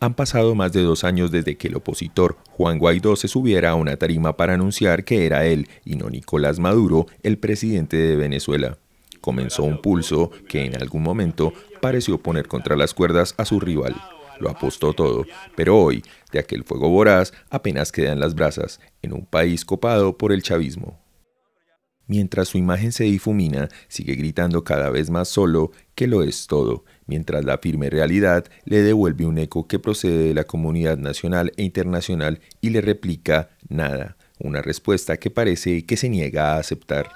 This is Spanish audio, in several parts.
Han pasado más de dos años desde que el opositor Juan Guaidó se subiera a una tarima para anunciar que era él y no Nicolás Maduro el presidente de Venezuela. Comenzó un pulso que en algún momento pareció poner contra las cuerdas a su rival. Lo apostó todo, pero hoy, de aquel fuego voraz, apenas quedan las brasas, en un país copado por el chavismo. Mientras su imagen se difumina, sigue gritando cada vez más solo que lo es todo, mientras la firme realidad le devuelve un eco que procede de la comunidad nacional e internacional y le replica nada, una respuesta que parece que se niega a aceptar.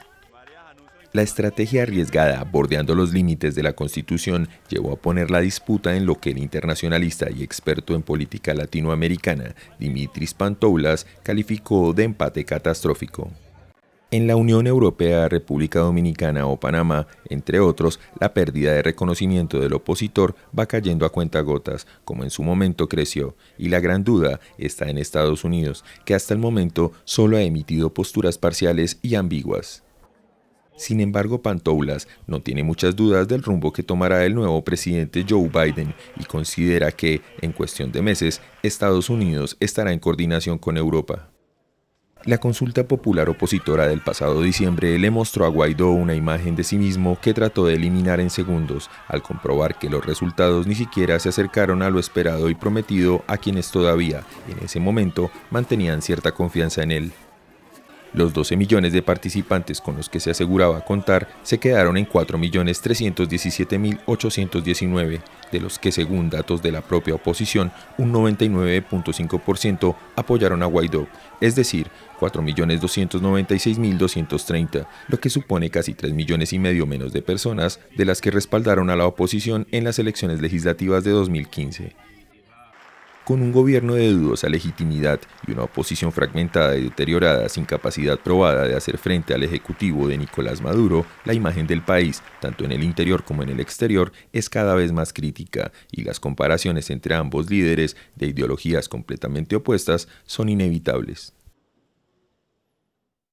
La estrategia arriesgada, bordeando los límites de la Constitución, llevó a poner la disputa en lo que el internacionalista y experto en política latinoamericana, Dimitris Pantoulas, calificó de empate catastrófico en la Unión Europea, República Dominicana o Panamá, entre otros, la pérdida de reconocimiento del opositor va cayendo a cuentagotas, como en su momento creció, y la gran duda está en Estados Unidos, que hasta el momento solo ha emitido posturas parciales y ambiguas. Sin embargo, Pantoulas no tiene muchas dudas del rumbo que tomará el nuevo presidente Joe Biden y considera que, en cuestión de meses, Estados Unidos estará en coordinación con Europa. La consulta popular opositora del pasado diciembre le mostró a Guaidó una imagen de sí mismo que trató de eliminar en segundos, al comprobar que los resultados ni siquiera se acercaron a lo esperado y prometido a quienes todavía, en ese momento, mantenían cierta confianza en él. Los 12 millones de participantes con los que se aseguraba contar se quedaron en 4.317.819, de los que según datos de la propia oposición, un 99.5% apoyaron a Guaidó, es decir, 4.296.230, lo que supone casi 3 millones y medio menos de personas de las que respaldaron a la oposición en las elecciones legislativas de 2015. Con un gobierno de dudosa legitimidad y una oposición fragmentada y deteriorada sin capacidad probada de hacer frente al ejecutivo de Nicolás Maduro, la imagen del país, tanto en el interior como en el exterior, es cada vez más crítica y las comparaciones entre ambos líderes de ideologías completamente opuestas son inevitables.